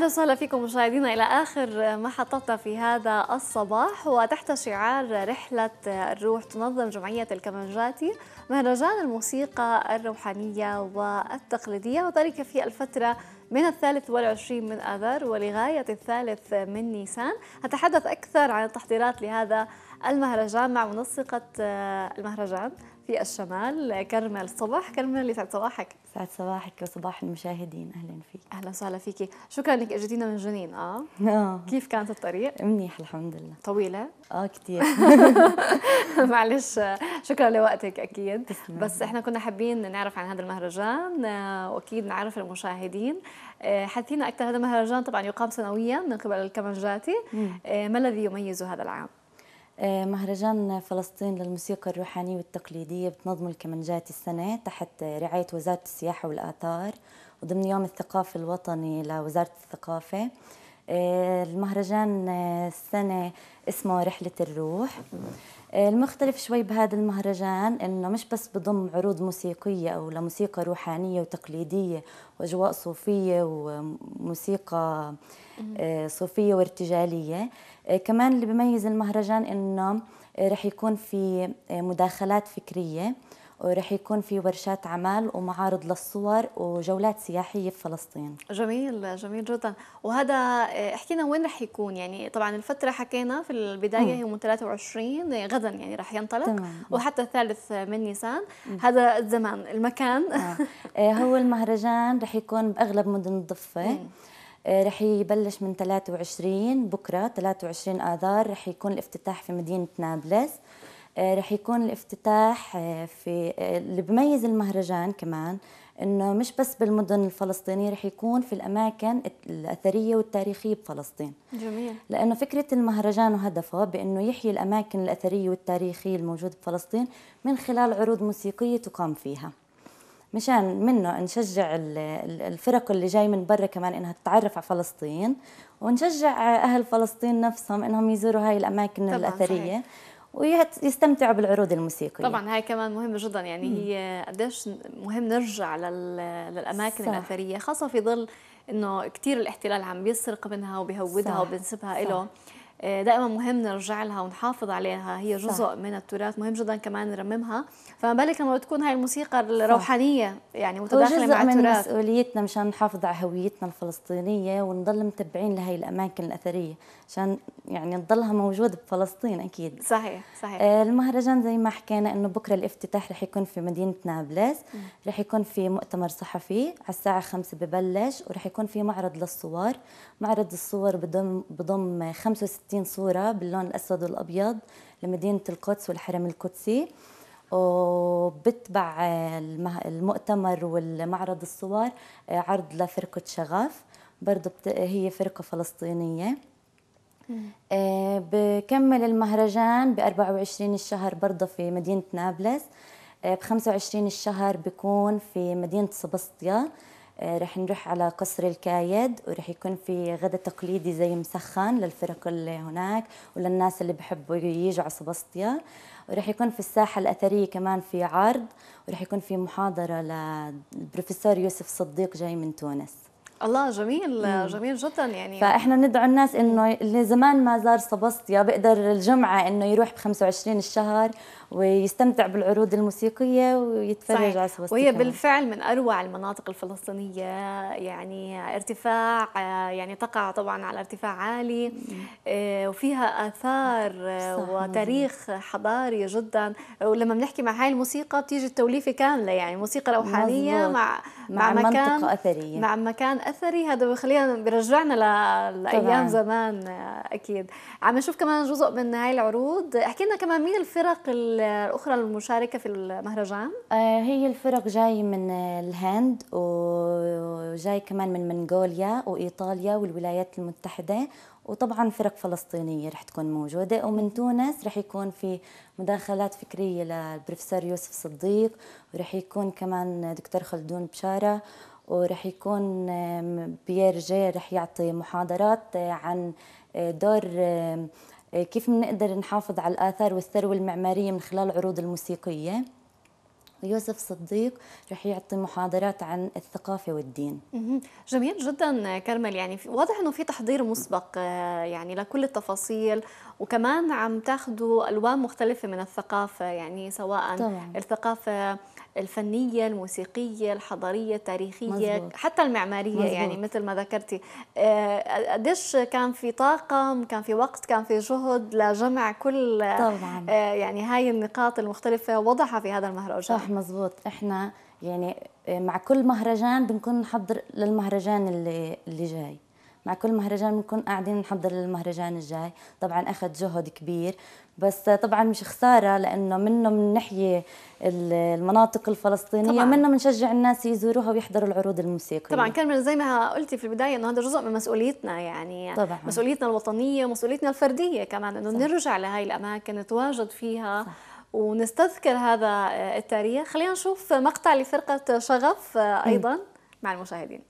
اهلا وسهلا فيكم مشاهدينا الى اخر محطتنا في هذا الصباح وتحت شعار رحله الروح تنظم جمعيه الكمنجاتي مهرجان الموسيقى الروحانيه والتقليديه وذلك في الفتره من الثالث والعشرين من آذار ولغاية الثالث من نيسان اتحدث أكثر عن التحضيرات لهذا المهرجان مع منسقة آه، المهرجان في الشمال كرمل صباح كرمل يسعد صباحك سعد صباحك وصباح المشاهدين اهلا فيك اهلا وسهلا فيكي شكرا انك اجيتينا من جنين آه. اه كيف كانت الطريق منيح الحمد لله طويله اه كثير معلش شكرا لوقتك اكيد بس احنا كنا حابين نعرف عن هذا المهرجان آه، واكيد نعرف المشاهدين حدثينا اكثر هذا المهرجان طبعا يقام سنويا من قبل الكمنجاتي ما الذي يميز هذا العام آه، مهرجان فلسطين للموسيقى الروحانية والتقليدية بتنظم الكمنجات السنة تحت رعاية وزارة السياحة والآثار وضمن يوم الثقافة الوطني لوزارة الثقافة آه، المهرجان آه، السنة اسمه رحلة الروح آه، المختلف شوي بهذا المهرجان انه مش بس بضم عروض موسيقيه او لموسيقى روحانيه وتقليديه واجواء صوفيه وموسيقى آه، صوفيه وارتجاليه آه، كمان اللي بميز المهرجان انه رح يكون في مداخلات فكريه ورح يكون في ورشات عمل ومعارض للصور وجولات سياحية في فلسطين جميل جميل جدا وهذا آه، احكينا وين رح يكون يعني طبعا الفترة حكينا في البداية هي يوم 23 آه، غدا يعني رح ينطلق تمام. وحتى الثالث آه، من نيسان هذا الزمان المكان آه. هو المهرجان رح يكون بأغلب مدن الضفة رح يبلش من 23 بكرة 23 آذار رح يكون الافتتاح في مدينة نابلس آه، رح يكون الافتتاح آه، في آه، اللي بميز المهرجان كمان انه مش بس بالمدن الفلسطينيه رح يكون في الاماكن الاثريه والتاريخيه بفلسطين جميل لانه فكره المهرجان وهدفه بانه يحيي الاماكن الاثريه والتاريخيه الموجوده بفلسطين من خلال عروض موسيقيه تقام فيها مشان منه نشجع الفرق اللي جاي من برا كمان انها تتعرف على فلسطين ونشجع اهل فلسطين نفسهم انهم يزوروا هاي الاماكن الاثريه صحيح. ويستمتعوا بالعروض الموسيقيه طبعا هاي كمان مهمه جدا يعني مم. هي قديش مهم نرجع للاماكن صح. الاثريه خاصه في ظل انه كثير الاحتلال عم بيسرق منها وبيهودها وبينسبها له آه، دائما مهم نرجع لها ونحافظ عليها هي جزء صح. من التراث مهم جدا كمان نرممها فما بالك لما تكون هاي الموسيقى الروحانيه يعني متداخله مع التراث من مسؤوليتنا مشان نحافظ على هويتنا الفلسطينيه ونضل متبعين لهي الاماكن الاثريه عشان يعني تضلها موجوده بفلسطين اكيد صحيح صحيح آه، المهرجان زي ما حكينا انه بكره الافتتاح رح يكون في مدينه نابلس رح يكون في مؤتمر صحفي على الساعه 5 ببلش ورح يكون في معرض للصور معرض الصور بضم بضم 65 60 صورة باللون الأسود والأبيض لمدينة القدس والحرم القدسي وبتبع المؤتمر والمعرض الصور آه، عرض لفرقة شغاف برضو هي فرقة فلسطينية آه، بكمل المهرجان ب 24 الشهر برضه في مدينة نابلس آه، ب 25 الشهر بكون في مدينة سبسطيا آه، رح نروح على قصر الكايد ورح يكون في غدا تقليدي زي مسخن للفرق اللي هناك وللناس اللي بحبوا يجوا على سباستيا ورح يكون في الساحة الأثرية كمان في عرض ورح يكون في محاضرة للبروفيسور يوسف صديق جاي من تونس الله جميل مم. جميل جدا يعني فاحنا ندعو الناس انه اللي زمان ما زار سباستيا بيقدر الجمعه انه يروح ب 25 الشهر ويستمتع بالعروض الموسيقية ويتفرج على صوت وهي بالفعل من أروع المناطق الفلسطينية يعني ارتفاع يعني تقع طبعا على ارتفاع عالي آه، وفيها آثار آه، وتاريخ حضاري جدا ولما بنحكي مع هاي الموسيقى بتيجي التوليفة كاملة يعني موسيقى روحانية مع مع, مع مكان منطقة أثرية مع مكان أثري هذا بخلينا برجعنا لأيام طبعاً. زمان آه، أكيد عم نشوف كمان جزء من هاي العروض احكي لنا كمان مين الفرق اللي الأخرى المشاركة في المهرجان؟ آه، هي الفرق جاي من الهند وجاي كمان من منغوليا وإيطاليا والولايات المتحدة وطبعا فرق فلسطينية رح تكون موجودة ومن تونس رح يكون في مداخلات فكرية للبروفيسور يوسف صديق ورح يكون كمان دكتور خلدون بشارة ورح يكون آه، بيير جي رح يعطي محاضرات آه، عن دور آه، كيف بنقدر نحافظ على الآثار والثروة المعمارية من خلال العروض الموسيقية يوسف صديق رح يعطي محاضرات عن الثقافة والدين جميل جدا كرمل يعني واضح انه في تحضير مسبق آه، يعني لكل التفاصيل وكمان عم تاخذوا الوان مختلفة من الثقافة يعني سواء طبعا. الثقافة الفنيه الموسيقيه الحضاريه التاريخيه مزبوط. حتى المعماريه مزبوط. يعني مثل ما ذكرتي آه، قديش كان في طاقم كان في وقت كان في جهد لجمع كل طبعا. آه، يعني هاي النقاط المختلفه وضعها في هذا المهرجان صح مزبوط احنا يعني آه، مع كل مهرجان بنكون نحضر للمهرجان اللي اللي جاي مع كل مهرجان بنكون قاعدين نحضر للمهرجان الجاي طبعا أخذ جهد كبير بس طبعا مش خسارة لأنه منه بنحيي المناطق الفلسطينية منه بنشجع الناس يزوروها ويحضروا العروض الموسيقية طبعا كان زي ما قلتي في البداية أنه هذا جزء من مسؤوليتنا يعني طبعاً. مسؤوليتنا الوطنية ومسؤوليتنا الفردية كمان أنه نرجع لهي الأماكن نتواجد فيها صح. ونستذكر هذا التاريخ خلينا نشوف مقطع لفرقة شغف أيضا م. مع المشاهدين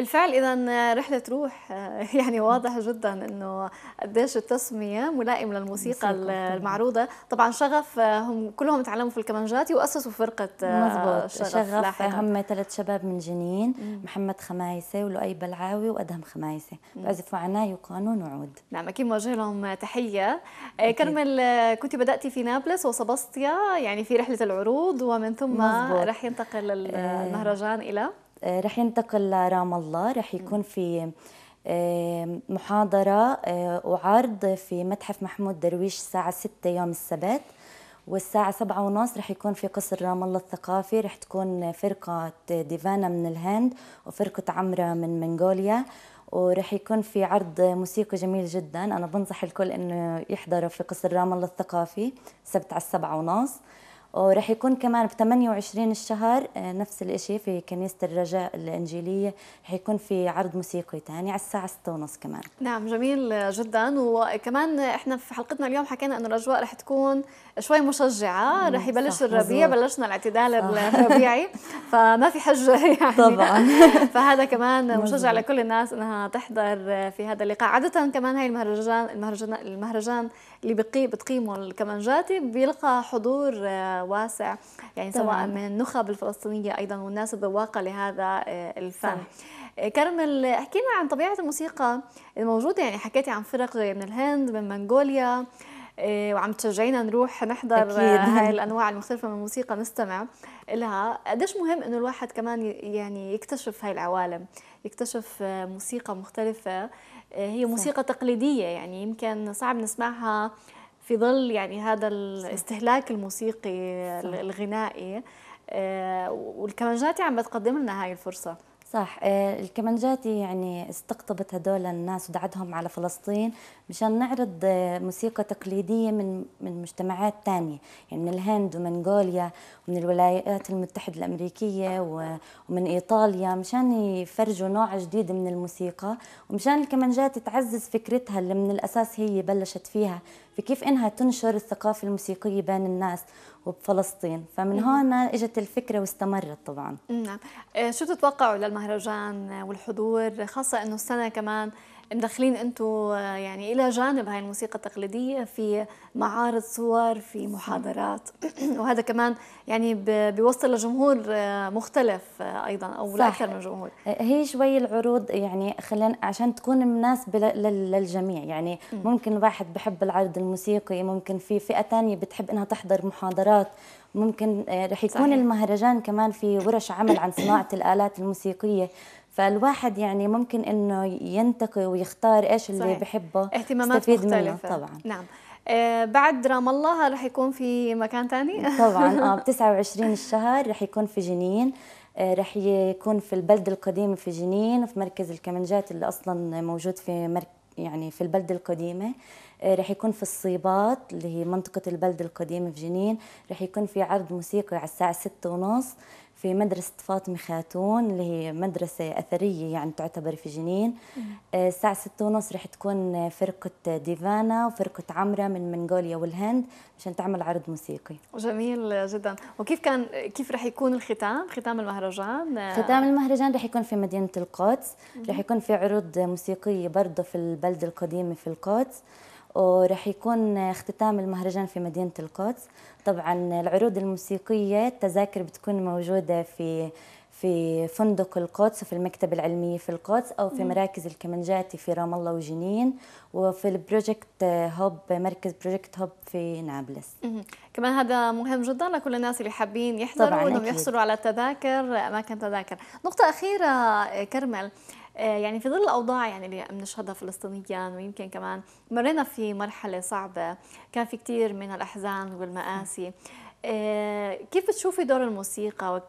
بالفعل اذا رحله روح آه، يعني واضح جدا انه قديش التسميه ملائم للموسيقى المعروضه طبعا شغف آه، هم كلهم تعلموا في الكمانجاتي واسسوا فرقه آه، مزبوط. شغف, شغف لاحقا. هم ثلاث شباب من جنين مم. محمد خمايسه ولؤي بلعاوي وادهم خمايسه بأزف عناي وقانون وعود نعم اكيد موجه لهم تحيه أكيد. كرمل كنت بداتي في نابلس وصبستيا يعني في رحله العروض ومن ثم مزبوط. رح ينتقل المهرجان الى آه، رح ينتقل لرام الله رح يكون في آه، محاضرة آه، وعرض في متحف محمود درويش الساعة 6 يوم السبت والساعة سبعة ونص رح يكون في قصر رام الله الثقافي رح تكون فرقة ديفانا من الهند وفرقة عمرة من منغوليا ورح يكون في عرض موسيقي جميل جدا أنا بنصح الكل إنه يحضروا في قصر رام الله الثقافي سبت على السبعة ونص ورح يكون كمان ب 28 الشهر آه، نفس الشيء في كنيسة الرجاء الإنجيلية رح يكون في عرض موسيقي تاني على الساعة 6 ونص كمان نعم جميل جدا وكمان احنا في حلقتنا اليوم حكينا انه الاجواء رح تكون شوي مشجعه رح يبلش الربيع مزور. بلشنا الاعتدال الربيعي فما في حجه يعني طبعا فهذا كمان مشجع لكل الناس انها تحضر في هذا اللقاء عاده كمان هاي المهرجان المهرجان المهرجان اللي بتقيمه الكمانجاتي بيلقى حضور آه، واسع يعني طبعا. سواء من النخب الفلسطينية أيضا والناس الذواقة لهذا آه، الفن صح. آه، كرمل احكي لنا عن طبيعة الموسيقى الموجودة يعني حكيتي عن فرق من الهند من منغوليا آه، وعم تشجعينا نروح نحضر أكيد. هاي الانواع المختلفه من الموسيقى نستمع لها قديش مهم انه الواحد كمان يعني يكتشف هاي العوالم يكتشف موسيقى مختلفه هي موسيقى صح. تقليديه يعني يمكن صعب نسمعها في ظل يعني هذا الاستهلاك الموسيقي الغنائي آه، والكمانجاتي عم بتقدم لنا هاي الفرصه صح آه، الكمنجاتي يعني استقطبت هدول الناس ودعتهم على فلسطين مشان نعرض آه، موسيقى تقليدية من من مجتمعات تانية يعني من الهند ومنغوليا ومن الولايات المتحدة الأمريكية ومن إيطاليا مشان يفرجوا نوع جديد من الموسيقى ومشان الكمنجاتي تعزز فكرتها اللي من الأساس هي بلشت فيها في كيف إنها تنشر الثقافة الموسيقية بين الناس وبفلسطين فمن هون اجت الفكره واستمرت طبعا نعم إيه، شو تتوقعوا للمهرجان والحضور خاصه انه السنه كمان مدخلين انتم يعني الى جانب هاي الموسيقى التقليديه في معارض صور في محاضرات وهذا كمان يعني بيوصل لجمهور آه، مختلف آه، ايضا او لاكثر من جمهور آه، هي شوي العروض يعني خلينا عشان تكون مناسبه للجميع يعني ممكن واحد بحب العرض الموسيقي ممكن في فئه ثانيه بتحب انها تحضر محاضرات ممكن رح يكون صحيح. المهرجان كمان في ورش عمل عن صناعه الالات الموسيقيه فالواحد يعني ممكن انه ينتقي ويختار ايش اللي صحيح. بحبه اهتمامات مختلفة منه طبعا نعم آه، بعد رام الله رح يكون في مكان ثاني طبعا اه ب 29 الشهر رح يكون في جنين آه، رح يكون في البلدة القديمة في جنين في مركز الكمنجات اللي أصلا موجود في مرك يعني في البلدة القديمة آه، رح يكون في الصيبات اللي هي منطقة البلدة القديمة في جنين رح يكون في عرض موسيقي على الساعة 6:30 ونص في مدرسة فاطمة خاتون اللي هي مدرسة أثرية يعني تعتبر في جنين آه، الساعة ستة ونص رح تكون فرقة ديفانا وفرقة عمرة من منغوليا والهند عشان تعمل عرض موسيقي جميل جدا وكيف كان كيف رح يكون الختام ختام المهرجان ختام المهرجان رح يكون في مدينة القدس رح يكون في عروض موسيقية برضه في البلدة القديمة في القدس ورح يكون اختتام المهرجان في مدينة القدس طبعا العروض الموسيقية التذاكر بتكون موجودة في في فندق القدس وفي المكتبة العلمية في القدس أو في مراكز الكمنجاتي في رام الله وجنين وفي البروجكت هوب مركز بروجكت هوب في نابلس كمان هذا مهم جدا لكل الناس اللي حابين يحضروا انهم يحصلوا على التذاكر اماكن تذاكر نقطة أخيرة كرمل آه، يعني في ظل الأوضاع يعني اللي بنشهدها فلسطينيا ويمكن كمان مرينا في مرحلة صعبة كان في كثير من الأحزان والمآسي آه، كيف بتشوفي دور الموسيقى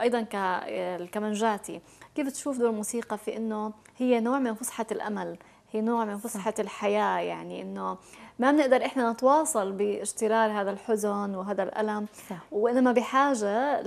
ايضا آه، كمنجاتي كيف تشوف دور الموسيقى في أنه هي نوع من فسحة الأمل هي نوع من فسحة الحياة يعني إنه ما بنقدر إحنا نتواصل باجترار هذا الحزن وهذا الألم صح. وإنما بحاجة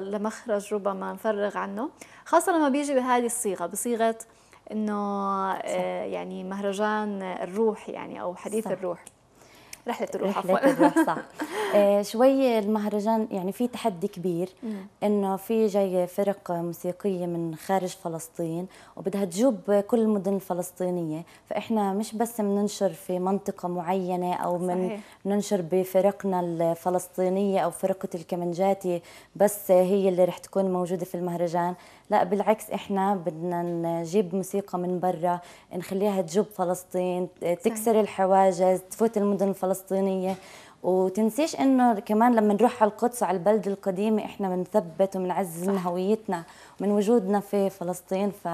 لمخرج ربما نفرغ عنه خاصة لما بيجي بهذه الصيغة بصيغة إنه آه، يعني مهرجان الروح يعني أو حديث صح. الروح رحله الروح رحله الروح صح آه شوي المهرجان يعني في تحدي كبير انه في جاي فرق موسيقيه من خارج فلسطين وبدها تجوب كل المدن الفلسطينيه فاحنا مش بس بننشر في منطقه معينه او من بننشر بفرقنا الفلسطينيه او فرقه الكمنجاتي بس هي اللي رح تكون موجوده في المهرجان لا بالعكس احنا بدنا نجيب موسيقى من برا نخليها تجوب فلسطين تكسر صحيح. الحواجز تفوت المدن الفلسطينيه وتنسيش انه كمان لما نروح على القدس وعلى البلد القديمه احنا بنثبت وبنعزز من هويتنا ومن وجودنا في فلسطين ف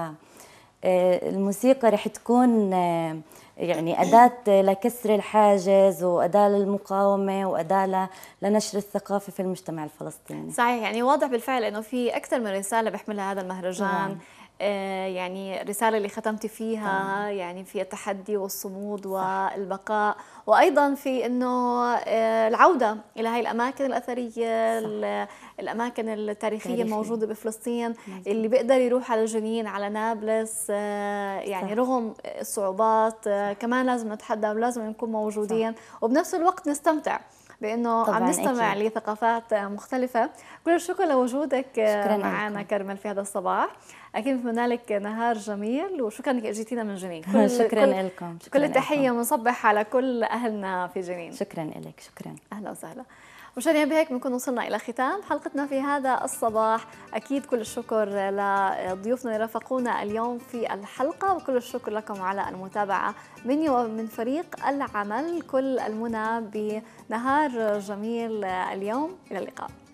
آه، الموسيقى رح تكون آه، يعني أداة لكسر الحاجز وأداة للمقاومة وأداة لنشر الثقافة في المجتمع الفلسطيني صحيح يعني واضح بالفعل أنه في أكثر من رسالة بيحملها هذا المهرجان مم. نعم. آه، يعني الرسالة اللي ختمتي فيها يعني في التحدي والصمود والبقاء وأيضا في أنه آه، العودة إلى هاي الأماكن الأثرية الأماكن التاريخية الموجودة بفلسطين مزبوط. اللي بيقدر يروح على جنين على نابلس آه، يعني صح. رغم الصعوبات كمان لازم نتحدى ولازم نكون موجودين صح. وبنفس الوقت نستمتع بانه عم نستمع أكيد. لثقافات مختلفه كل الشكر لوجودك آه، معنا كرمل في هذا الصباح اكيد بتمنى لك نهار جميل وشكرا انك اجيتينا من جنين كل شكرا لكم شكرا كل التحيه بنصبح على كل اهلنا في جنين شكرا لك شكرا اهلا وسهلا مشاهدينا بهيك بنكون وصلنا إلى ختام حلقتنا في هذا الصباح أكيد كل الشكر لضيوفنا اللي رافقونا اليوم في الحلقة وكل الشكر لكم على المتابعة مني ومن فريق العمل كل المنى بنهار جميل اليوم إلى اللقاء